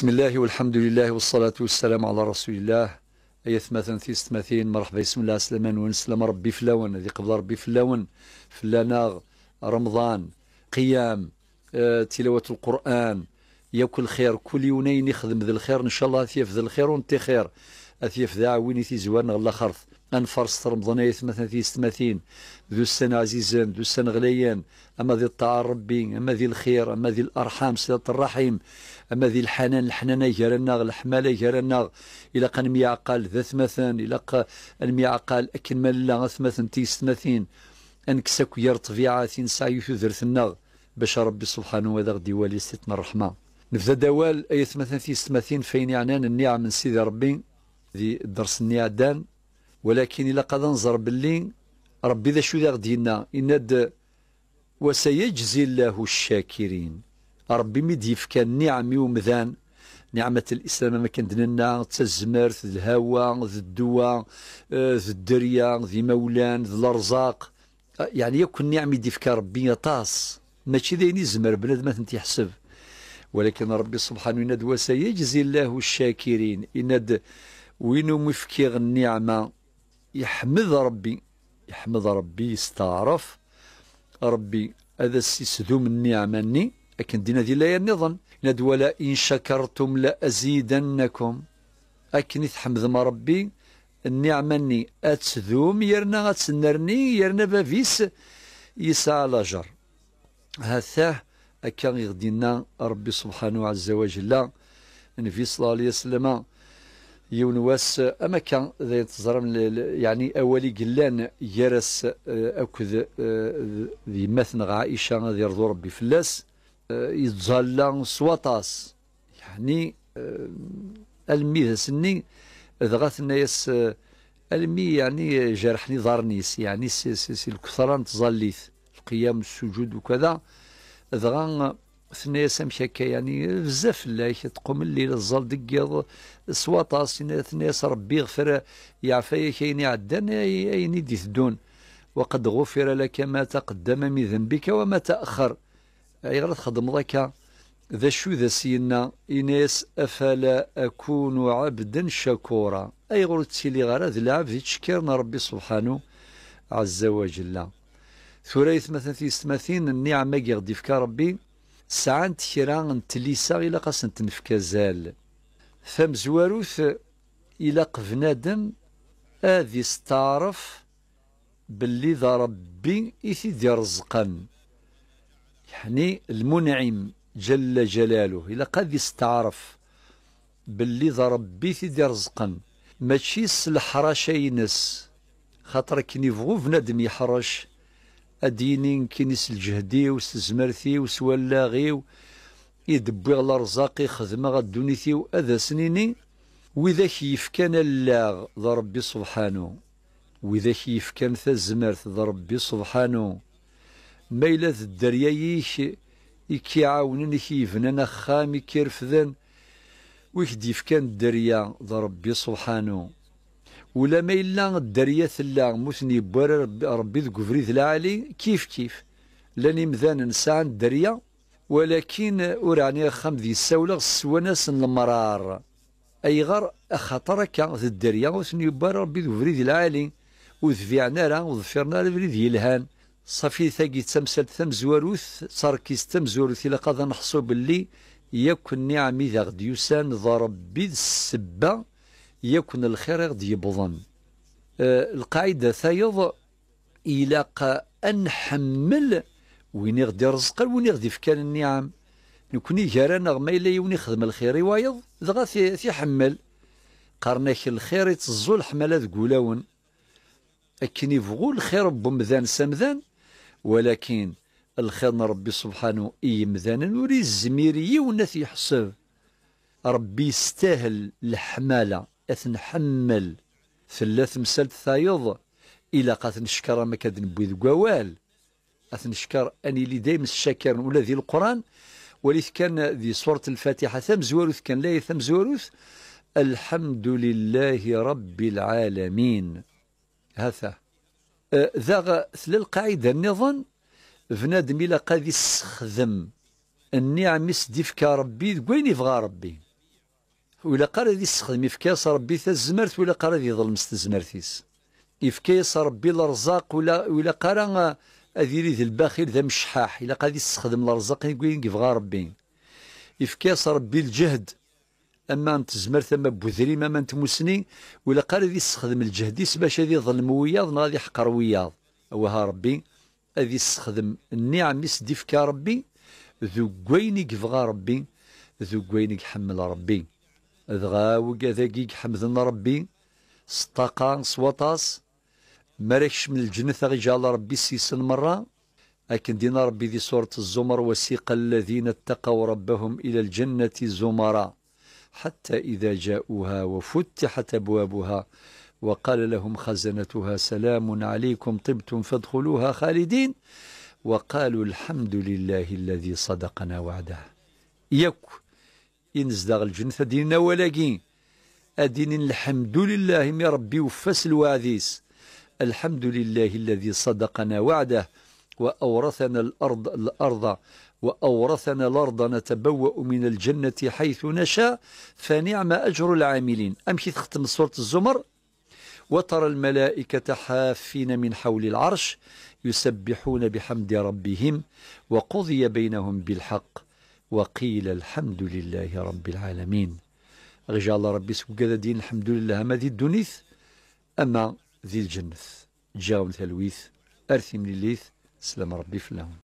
بسم الله والحمد لله والصلاة والسلام على رسول الله أية مثلا في ستماثين مرحبا بسم الله سلمان ونسلم ربي فلاون ذي قبل ربي فلاون فلاناغ رمضان قيام آه تلاوة القرآن ياكل خير كل يونين يخدم ذي الخير إن شاء الله أثيف ذي الخير وانت خير أثيف ذا عويني تي زوان الله خرث أنفرس رمضانية مثلا في ستماثين ذو السنة عزيزان ذو السنة غليان أما ذي الطاعة ربي أما ذي الخير أما ذي الأرحام صلة الرحيم أما ذي الحنان الحنانة يجرنا الحمالة يجرنا إلا قن ميعقل ذا ثمثان إلا قن ميعقل أكن ملا ثمثان تي ستماثين أنكسك يار طبيعة ثين سعي ثنا باش ربي سبحانه وذا غدي والي ستنا الرحمة نبدا دوال أي ثمثان في ستماثين فين يعنان النعم من سيدي ربي ذي الدرس النعدان ولكن الى قد نظر باللي ربي ذا شو ذا غدينا إن وسيجزي الله الشاكرين ربي ميد يفكان نعمي ومذان نعمة الإسلام ما كان لنا تزمر ذي الهوى ذي الدواء آه، ذي الدريا ذي مولان ذي الأرزاق يعني يكون نعمي ديفك ربي طاس ماشي ذي نزمر بنادم انت يحسب ولكن ربي سبحانه يناد وسيجزي الله الشاكرين يناد وينو مفكيغ النعمة يحمد ربي يحمد ربي يستعرف ربي هذا سيسدو من نعمني لكن دينا دي لا نظن ندوى ولا إن شكرتم لأزيدنكم أكن يتحمد ما ربي النعمني أتذوم يرنا أتسنرني يرنا بافيس يسعى لجر هذا أكا غدينا ربي سبحانه عز وجل نفيس صلى الله عليه وسلم يون واس أما كان ذي تزرم يعني أولي قلان يرس آه، أكذ آه، ذي مثن عائشة ذي رضو ربي فلاس آه، يتزال سواطاس يعني الميه سني ذغاثنا يس المي يعني جرحني ضرنيس يعني سي سي سي الكثران تزليث القيام السجود وكذا ذغان ثنايا امشي هكا يعني بزاف فلاك تقوم الليل الزل دقيض سواطاس يعني ثنايا ربي يغفر يعفايا كاين عدان اين يدي تدون وقد غفر لك ما تقدم من ذنبك وما تاخر غير تخدم ذاك ذا شو ذا سينا ايناس أفلا أكون عبدا شكورا أي غير تسيلي غير ذا العبد يتشكرنا ربي سبحانه عز وجل ثريث مثلا في ستماثين النعمة غادي فكا ربي سعانت كرا تليسا إلا قاسن تنفكا زال فمزواروث إلا قفنادم آذي ستعرف باللي ذا ربي إثيدي رزقا يعني المنعم جل جلاله إلا قاذي ستعرف باللي ذا ربي إثيدي رزقا ماشي سلحراشينس خاطر كنيفغو بنادم يحرش اديني نكنيس الجهدي وستزمرتي وسوالاغي على رزاقي خدمة الدنيتي ادا سنيني كيف كان اللاغ ذا ربي سبحانه واذا يفكان تزمرت ذا ربي سبحانه ما إلا الدريايك كي كيفنان خامي كيرفذن ويك ديفكان الدريا ضربي سبحانه ولا ما إلا الدرية ثلا موسني بور ربي ذك فريد العالي كيف كيف لان مذان نسان الدرية ولكن وراني خم ذي السولة سواناس المرار أيغر خطر هكا ذي الدرية وثني بور ربي ذك فريد العالي وذفيعنا راه وظفرنا فريد يلهان صافي ثاقي زواروث تمزواروث تركيز تمزواروث إلا قضى نحسب نحصو باللي النعم إذا غد يسان ضرب بالسبه السبة يكون الخير غادي يبظن أه، القاعده ثايض إلاق حمل وين غادي رزق وين غادي فكان النعم نكون جارانا ما إلا يوني خدم الخير وايض دغا حمل قرناك الخير يتزو الحملة ذقولاون أكن يبغو الخير بمذان سمذان ولكن الخير ربي سبحانه إي مذان نوري الزميري ونث يحسب ربي يستاهل الحمالة أثنحمل ثلاث مسال ثايض الى قاث نشكر ما كادن ذو قوال نشكر أني لي دايم الشاكر ولا ذي القرآن وليت كان ذي سورة الفاتحة ثم زواروث كان لا ثم زواروث الحمد لله رب العالمين هذا أه، ذا ثل القاعدة النظام فنادم إلى قاذي يستخدم النعم يسديفك ربي وين يفغى ربي ولا قال غادي يستخدم يفكاس ربي تزمرت ولا قال غادي يظلم يفكا يفكاس ربي الارزاق ولا ولا قال هذه يريد البخيل ذا مشحاح الا قال يستخدم الارزاق يقول يبغى ربي يفكاس ربي الجهد اما انت زمرت اما بوذري اما انت مسني ولا قال هذه يستخدم الجهديس باش هذه يظلم وياض غادي يحقر وياض وها ربي هذه يستخدم النعم يسدي فكا ربي ذو كوينك فغا ربي ذو كوينك حمل ربي دغا ذاكيك حمدن ربي سطاقا سواطاس مراكش من الجنة غيجال ربي سيسن مرة لكن دينا ربي ذي دي سورة الزمر وسيق الذين اتقوا ربهم إلى الجنة زمرا حتى إذا جاءوها وفتحت أبوابها وقال لهم خزنتها سلام عليكم طبتم فادخلوها خالدين وقالوا الحمد لله الذي صدقنا وعده يكو ينزدغ الجنة ديننا ولكن أدين الحمد لله من ربي وفاس الوعديس الحمد لله الذي صدقنا وعده وأورثنا الأرض الأرض وأورثنا الأرض نتبوأ من الجنة حيث نشاء فنعم أجر العاملين أمشي تختم سورة الزمر وترى الملائكة حافين من حول العرش يسبحون بحمد ربهم وقضي بينهم بالحق وقيل الحمد لله رب العالمين رجع الله ربي سكوكادا دين الحمد لله ما ذي الدنيث أما ذي الجنة جاوم ثلويث أرثي من الليث سلام ربي فلاهم